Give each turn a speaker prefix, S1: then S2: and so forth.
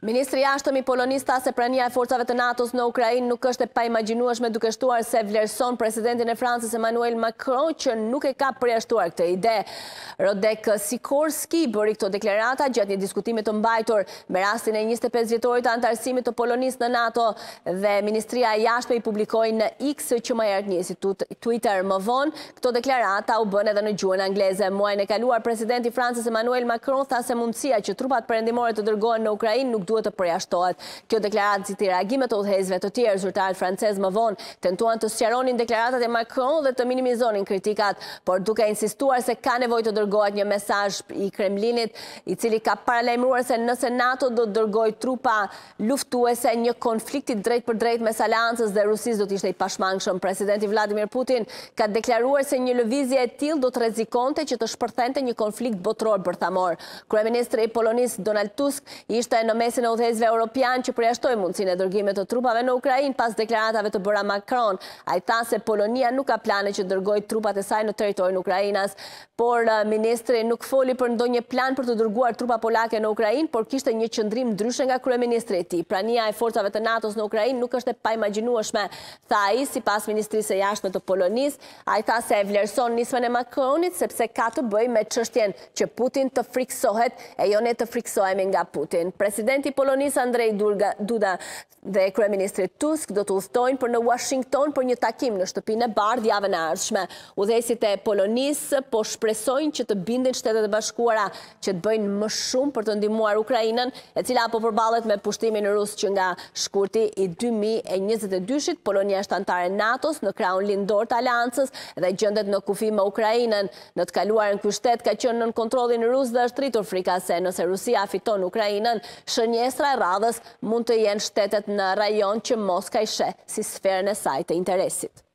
S1: Ministri ashtëm i polonista se prania e forcave të NATO-s në Ukrajin nuk është e pa imaginuashme duke shtuar se vlerëson presidentin e Francis Emmanuel Macron që nuk e ka shtuar këtë ide. Rodek Sikorski bëri këto deklerata gjatë një diskutimit të mbajtur me rastin e 25 vjetorit të antarësimit të polonist në NATO dhe Ministria i ashtëm i publikojnë në X që ma jertë një institut Twitter më vonë. Këto deklerata u bënë edhe në gjuën angleze. Muaj në kaluar presidenti Francis Emmanuel Macron tha se mundësia që trupat përendimore të në nuk duhet të përjashtohet. Kjo deklaratë si të reagime të udhezve të tjerë, zyrtarët francez më vonë, tentuan të sëqeronin deklaratat e Macron dhe të minimizonin kritikat, por duke insistuar se ka nevoj të dërgojt një mesaj i Kremlinit, i cili ka paralemruar se nëse NATO do të dërgojt trupa luftuese një konfliktit drejt për drejt me salancës dhe Rusis do të ishte i pashmangshëm. Presidenti Vladimir Putin ka deklaruar se një lëvizje e til do të rezikonte që të shpërthente një konflikt botror bërthamor. Kreministri i Polonis Donald Tusk ishte në mes në e odhezve Europian që përjashtoj mundësin e dërgimit të trupave në Ukrajin pas deklaratave të bëra Macron. A i tha se Polonia nuk ka plane që dërgoj trupat e saj në e Ukrajinas, por eh, ministri nuk foli për ndonjë plan për të dërguar trupa polake në Ukrajin, por kishte një qëndrim dryshen nga krye ministri ti. Prania e forcave të NATO-s në Ukrajin nuk është e pa imaginuashme, tha i si pas ministri jashtme jashtë të Polonis. A i tha se e vlerëson nismën e Macronit sepse ka të bëjë me çështjen që Putin të friksohet e jo ne të friksohemi nga Putin. Presidenti i Polonisë Andrej Duda dhe Kryeministri Tusk do të uftojnë për në Washington për një takim në shtëpinë e bardh javë në ardhshme. Udhesit e Polonisë po shpresojnë që të bindin shtetet e bashkuara që të bëjnë më shumë për të ndihmuar Ukrainën, e cila po përballet me pushtimin rus që nga shkurti i 2022-shit, Polonia është antare NATO-s në krahun lindor të aleancës dhe gjëndet në kufi me Ukrainën. Në të kaluarën ky shtet ka qenë në kontrollin rus dhe është rritur frika se nëse Rusia fiton Ukrainën, shënjë mjestra e radhës mund të jenë shtetet në rajon që Moskaj i shë si sferën e sajtë e interesit.